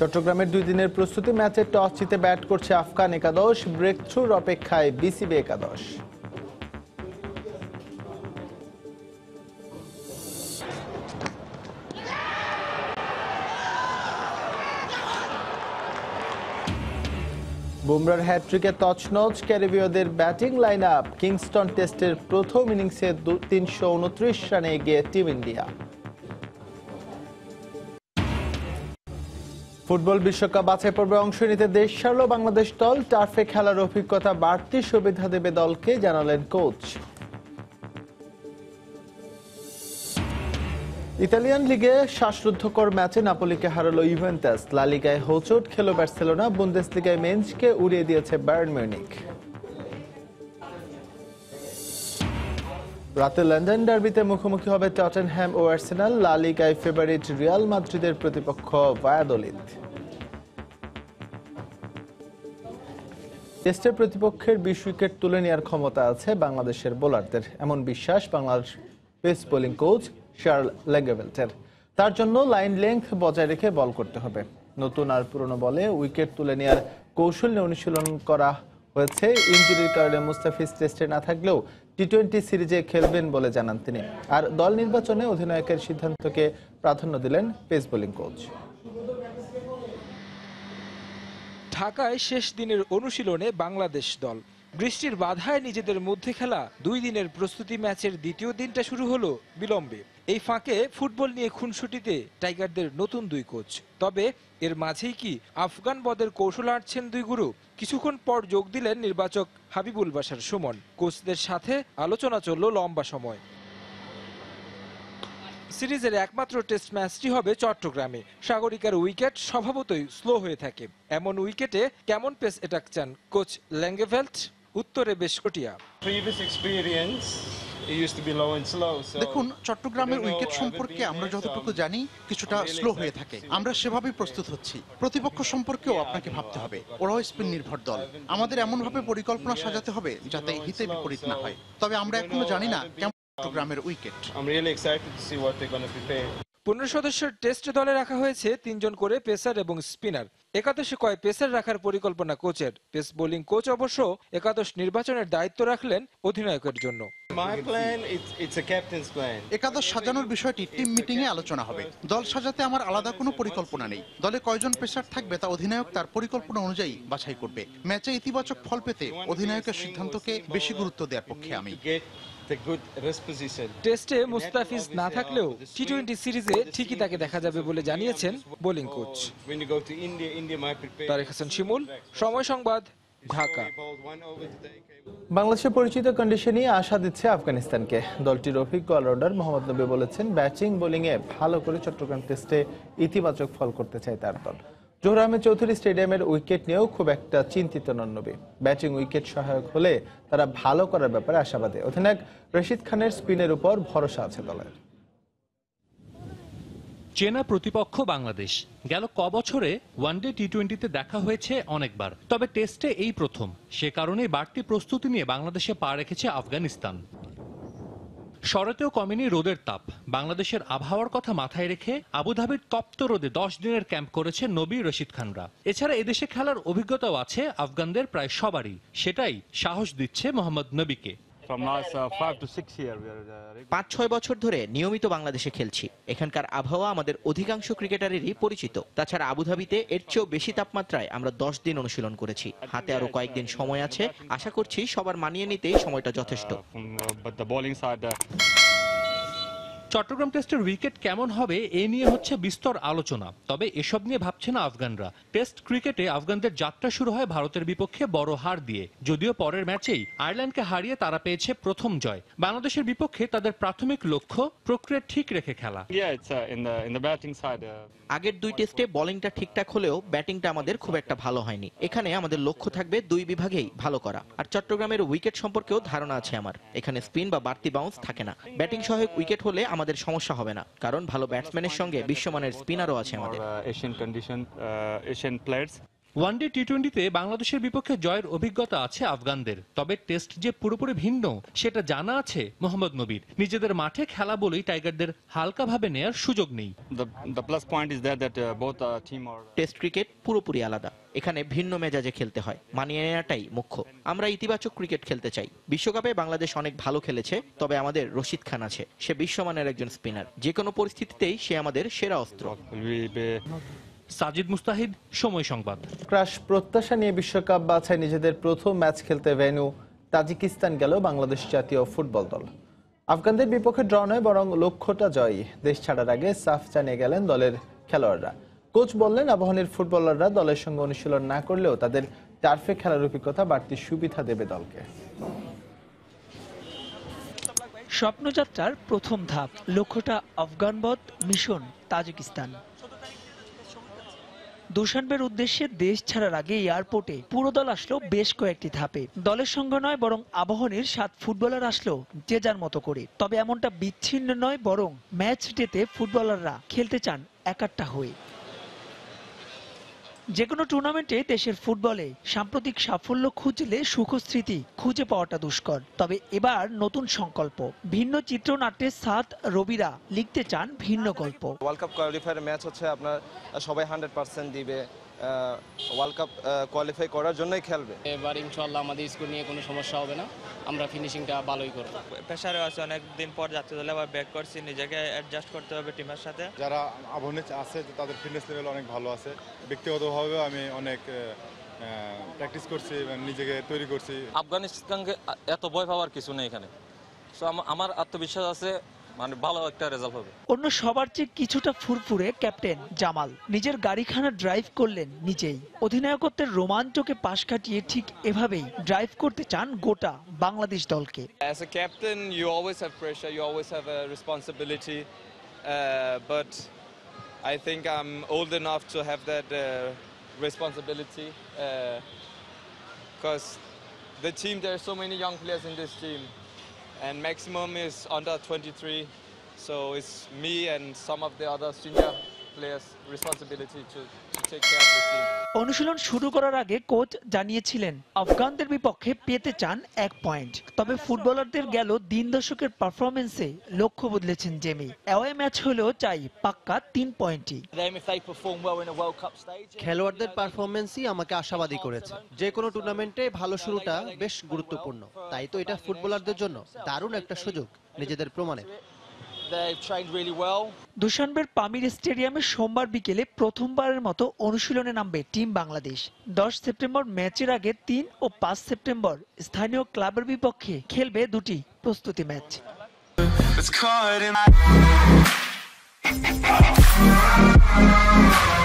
চট্টগ্রামের দুই দিনের প্রস্তুতি ম্যাচে টস জিতে ব্যাট করছে আফগান একাদশ ব্রেক থ্রুর অপেক্ষায় বিসিবি একাদশ বুমরার হ্যাট্রিকে তছনছ ক্যারিবীয়দের ব্যাটিং লাইন আপ কিংস্টন টেস্টের প্রথম ইনিংসে তিনশো রানে এগিয়ে টিম ইন্ডিয়া ফুটবল বিশ্বকাপ বাছাই পর্বে অংশ নিতে দেশ ছাড়ল বাংলাদেশ দল টার্ফে খেলার অভিজ্ঞতা বাড়তি সুবিধা দেবে দলকে জানালেন কোচ ইতালিয়ান লিগে শ্বাসরুদ্ধকর ম্যাচে নাপোলিকে হারালো ইভেন্টাস লালিগায় হোচট খেলো বার্সেলোনা বুন্দেস লিগায় মেঞ্চকে উড়িয়ে দিয়েছে বায়ার্ন মিউনিক রাতে লন্ডন ডার্বিতে মুখোমুখি হবে টটেনহ্যাম ও আর্সেনাল লা ফেভারিট রিয়াল মাদ্রিদের প্রতিপক্ষ ভায়াদোলিদ টেস্টের প্রতিপক্ষের বিশ উইকেট তুলে নেওয়ার ক্ষমতা আছে বাংলাদেশের বোলারদের এমন বিশ্বাস Bangladesh pace bowling coach Charl লেগেভেল্টের তার জন্য লাইন লেংথ বজায় রেখে বল করতে হবে নতুন আর পুরনো বলে উইকেট তুলে নেওয়ার কৌশল অনুশীলন করা হয়েছে ইঞ্জুরির কারণে মুস্তাফিজ টেস্টে না থাকলেও টি টোয়েন্টি সিরিজে খেলবেন বলে জানান তিনি আর দল নির্বাচনে অধিনায়কের সিদ্ধান্তকে প্রাধান্য দিলেন পেস বোলিং কোচ ঢাকায় শেষ দিনের অনুশীলনে বাংলাদেশ দল বৃষ্টির বাধায় নিজেদের মধ্যে খেলা দুই দিনের প্রস্তুতি ম্যাচের দ্বিতীয় দিনটা শুরু হলো বিলম্বে এই ফাঁকে ফুটবল নিয়ে খুনসুটিতে টাইগারদের নতুন দুই কোচ তবে এর মাঝেই কি আফগান বদের কৌশল আঁটছেন দুই গুরু কিছুক্ষণ পর যোগ দিলেন নির্বাচক হাবিবুল বাসার সুমন কোচদের সাথে আলোচনা চলল লম্বা সময় সিরিজের একমাত্র টেস্ট ম্যাচটি হবে চট্টগ্রামে সাগরিকার উইকেট স্বভাবতই স্লো হয়ে থাকে এমন উইকেটে কেমন পেস অ্যাটাক চান কোচ ল্যাঙ্গেভেল্ট উত্তরে বেশ কটিয়া প্রিভিয়াস এক্সপিরিয়েন্স দেখুন চট্টগ্রামের উইকেট সম্পর্কে আমরা যতটুকু জানি কিছুটা স্লো হয়ে থাকে আমরা সেভাবেই প্রস্তুত হচ্ছি প্রতিপক্ষ সম্পর্কেও আপনাকে ভাবতে হবে ওরাও স্পিন নির্ভর দল আমাদের এমনভাবে পরিকল্পনা সাজাতে হবে যাতে হিতে বিপরীত না হয় তবে আমরা এখনো জানি না কেমন চট্টগ্রামের উইকেট পনেরো সদস্যের টেস্ট দলে রাখা হয়েছে তিনজন করে পেসার এবং স্পিনার একাদশে কয় পেসার রাখার পরিকল্পনা কোচের পেস বোলিং কোচ অবশ্য একাদশ নির্বাচনের দায়িত্ব রাখলেন অধিনায়কের জন্য একাদশ সাজানোর বিষয়টি টিম মিটিং এ আলোচনা হবে দল সাজাতে আমার আলাদা কোনো পরিকল্পনা নেই দলে কয়জন পেসার থাকবে তা অধিনায়ক তার পরিকল্পনা অনুযায়ী বাছাই করবে ম্যাচে ইতিবাচক ফল পেতে অধিনায়কের সিদ্ধান্তকে বেশি গুরুত্ব দেওয়ার পক্ষে আমি টেস্টে মুস্তাফিজ না থাকলেও টি টোয়েন্টি সিরিজে ঠিকই তাকে দেখা যাবে বলে জানিয়েছেন বোলিং কোচ তারেক হাসান শিমুল সময় সংবাদ ঢাকা বাংলাদেশের পরিচিত কন্ডিশনে আশা দিচ্ছে আফগানিস্তানকে দলটির অভিজ্ঞ অলরাউন্ডার মোহাম্মদ নবী বলেছেন ব্যাটিং বোলিংয়ে ভালো করে চট্টগ্রাম টেস্টে ইতিবাচক ফল করতে চায় তার দল জোহর আহমেদ চৌধুরী স্টেডিয়ামের উইকেট নিয়েও খুব একটা চিন্তিত নন নবী ব্যাটিং উইকেট সহায়ক হলে তারা ভালো করার ব্যাপারে আশাবাদী অধিনায়ক রশিদ খানের স্পিনের উপর ভরসা আছে দলের চেনা প্রতিপক্ষ বাংলাদেশ গেল ক বছরে ওয়ানডে টি টোয়েন্টিতে দেখা হয়েছে অনেকবার তবে টেস্টে এই প্রথম সে কারণে বাড়তি প্রস্তুতি নিয়ে বাংলাদেশে পা রেখেছে আফগানিস্তান শরতেও কমেনি রোদের তাপ বাংলাদেশের আবহাওয়ার কথা মাথায় রেখে আবুধাবির তপ্ত রোদে দশ দিনের ক্যাম্প করেছে নবী রশিদ খানরা এছাড়া এদেশে খেলার অভিজ্ঞতাও আছে আফগানদের প্রায় সবারই সেটাই সাহস দিচ্ছে মোহাম্মদ নবীকে Uh, uh, পাঁচ ছয় বছর ধরে নিয়মিত বাংলাদেশে খেলছি এখানকার আবহাওয়া আমাদের অধিকাংশ ক্রিকেটারেরই পরিচিত তাছাড়া আবুধাবিতে এর চেয়েও বেশি তাপমাত্রায় আমরা দশ দিন অনুশীলন করেছি হাতে আরো কয়েকদিন সময় আছে আশা করছি সবার মানিয়ে নিতেই সময়টা যথেষ্ট uh, চট্টগ্রাম টেস্টের উইকেট কেমন হবে এ নিয়ে হচ্ছে বিস্তর আলোচনা তবে এসব নিয়ে ভাবছে না আফগানরা টেস্ট ক্রিকেটে আফগানদের যাত্রা শুরু হয় ভারতের বিপক্ষে বড় হার দিয়ে যদিও পরের ম্যাচেই আয়ারল্যান্ডকে হারিয়ে তারা পেয়েছে প্রথম জয় বাংলাদেশের বিপক্ষে তাদের প্রাথমিক লক্ষ্য প্রক্রিয়া ঠিক রেখে খেলা uh, uh, আগের দুই টেস্টে বোলিংটা ঠিকঠাক হলেও ব্যাটিংটা আমাদের খুব একটা ভালো হয়নি এখানে আমাদের লক্ষ্য থাকবে দুই বিভাগেই ভালো করা আর চট্টগ্রামের উইকেট সম্পর্কেও ধারণা আছে আমার এখানে স্পিন বা বাড়তি বাউন্স থাকে না ব্যাটিং সহায়ক উইকেট হলে আমাদের সমস্যা হবে না কারণ ভালো ব্যাটসম্যানের সঙ্গে বিশ্বমানের স্পিনারও আছে আমাদের Asian condition Asian players one day টি টোয়েন্টিতে বাংলাদেশের বিপক্ষে জয়ের অভিজ্ঞতা আছে আফগানদের তবে টেস্ট যে পুরোপুরি ভিন্ন সেটা জানা আছে মোহাম্মদ নবীর নিজেদের মাঠে খেলা বলেই টাইগারদের হালকাভাবে নেয়ার সুযোগ নেই uh, uh, টেস্ট ক্রিকেট পুরোপুরি আলাদা এখানে ভিন্ন মেজাজে খেলতে হয় মানিয়ে নেওয়াটাই মুখ্য আমরা ইতিবাচক ক্রিকেট খেলতে চাই বিশ্বকাপে বাংলাদেশ অনেক ভালো খেলেছে তবে আমাদের রশিদ খান আছে সে বিশ্বমানের একজন স্পিনার যে কোনো পরিস্থিতিতেই সে আমাদের সেরা অস্ত্র সাজিদ মুস্তাহিদ সময় সংবাদ ক্রাশ প্রত্যাশা নিয়ে বিশ্বকাপ বাছাই নিজেদের প্রথম ম্যাচ খেলতে ভেনু তাজিকিস্তান গেল বাংলাদেশ জাতীয় ফুটবল দল আফগানদের বিপক্ষে ড্র নয় বরং লক্ষ্যটা জয়ী দেশ ছাড়ার আগে সাফ জানিয়ে গেলেন দলের খেলোয়াড়রা কোচ বললেন আবাহনীর ফুটবলাররা দলের সঙ্গে অনুশীলন না করলেও তাদের টার্ফে খেলার অভিজ্ঞতা বাড়তি সুবিধা দেবে দলকে স্বপ্নযাত্রার প্রথম ধাপ লক্ষ্যটা আফগানবধ মিশন তাজিকিস্তান দুশানবের উদ্দেশ্যে দেশ ছাড়ার আগে এয়ারপোর্টে পুরো দল আসলো বেশ কয়েকটি ধাপে দলের সঙ্গে নয় বরং আবাহনীর সাত ফুটবলার আসলো যে যার মতো করে তবে এমনটা বিচ্ছিন্ন নয় বরং ম্যাচ ডেতে ফুটবলাররা খেলতে চান একাট্টা হয়ে যে কোনো টুর্নামেন্টে দেশের ফুটবলে সাম্প্রতিক সাফল্য খুঁজলে সুখস্মৃতি খুঁজে পাওয়াটা দুষ্কর তবে এবার নতুন সংকল্প ভিন্ন চিত্রনাট্যে সাত রবিরা লিখতে চান ভিন্ন গল্প ওয়ার্ল্ড কাপ কোয়ালিফায়ার ম্যাচ হচ্ছে আপনার সবাই হান্ড্রেড পার্সেন্ট দিবে ওয়ার্ল্ড কাপ কোয়ালিফাই করার জন্যই খেলবে এবার ইনশাআল্লাহ আমাদের স্কুল নিয়ে কোনো সমস্যা হবে না আমরা ফিনিশিংটা ভালোই করব প্রেশারে আছে অনেক দিন পর জাতীয় দলে আবার ব্যাক করছি নিজেকে অ্যাডজাস্ট করতে হবে টিমের সাথে যারা অবনীত আছে তাদের ফিটনেস লেভেল অনেক ভালো আছে ব্যক্তিগতভাবে আমি অনেক প্র্যাকটিস করছি মানে নিজেকে তৈরি করছি আফগানিস্তানকে এত ভয় পাওয়ার কিছু নেই এখানে সো আমার আত্মবিশ্বাস আছে মানে ভালো একটা রেজাল্ট হবে অন্য সবার চেয়ে কিছুটা ফুরফুরে ক্যাপ্টেন জামাল নিজের গাড়িখানা ড্রাইভ করলেন নিজেই অধিনায়কত্বের রোমাঞ্চকে পাশ কাটিয়ে ঠিক এভাবেই ড্রাইভ করতে চান গোটা বাংলাদেশ দলকে As a captain you always have pressure you always have a responsibility uh, but I think I'm old enough to have that uh, responsibility because uh, the team there are so many young players in this team and maximum is under 23. So it's me and some of the other senior অনুশীলন শুরু করার আগে coach জানিয়েছিলেন আফগানদের বিপক্ষে পেতে চান এক point তবে ফুটবলারদের গেল দিন দশকের পারফরমেন্সে লক্ষ্য বদলেছেন জেমি অ্যাওয়ে ম্যাচ হলেও চাই পাক্কা তিন পয়েন্টই খেলোয়াড়দের পারফরমেন্সই আমাকে আশাবাদী করেছে যে কোনো টুর্নামেন্টে ভালো শুরুটা বেশ গুরুত্বপূর্ণ তাই তো এটা ফুটবলারদের জন্য দারুণ একটা সুযোগ নিজেদের প্রমাণের দুশানবের পামির স্টেডিয়ামে সোমবার বিকেলে প্রথমবারের মতো অনুশীলনে নামবে টিম বাংলাদেশ দশ সেপ্টেম্বর ম্যাচের আগে তিন ও পাঁচ সেপ্টেম্বর স্থানীয় ক্লাবের বিপক্ষে খেলবে দুটি প্রস্তুতি match It's caught in my...